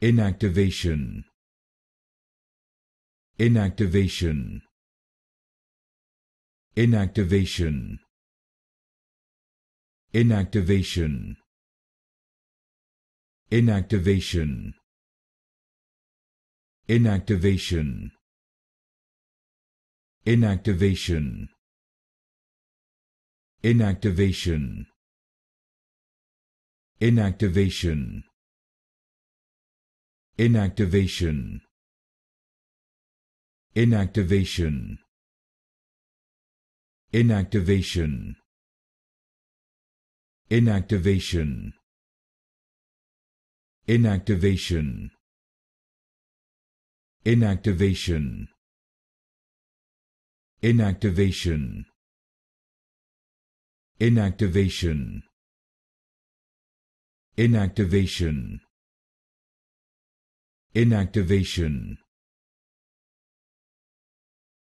inactivation inactivation inactivation inactivation inactivation inactivation inactivation inactivation inactivation inactivation inactivation inactivation inactivation inactivation inactivation inactivation inactivation inactivation inactivation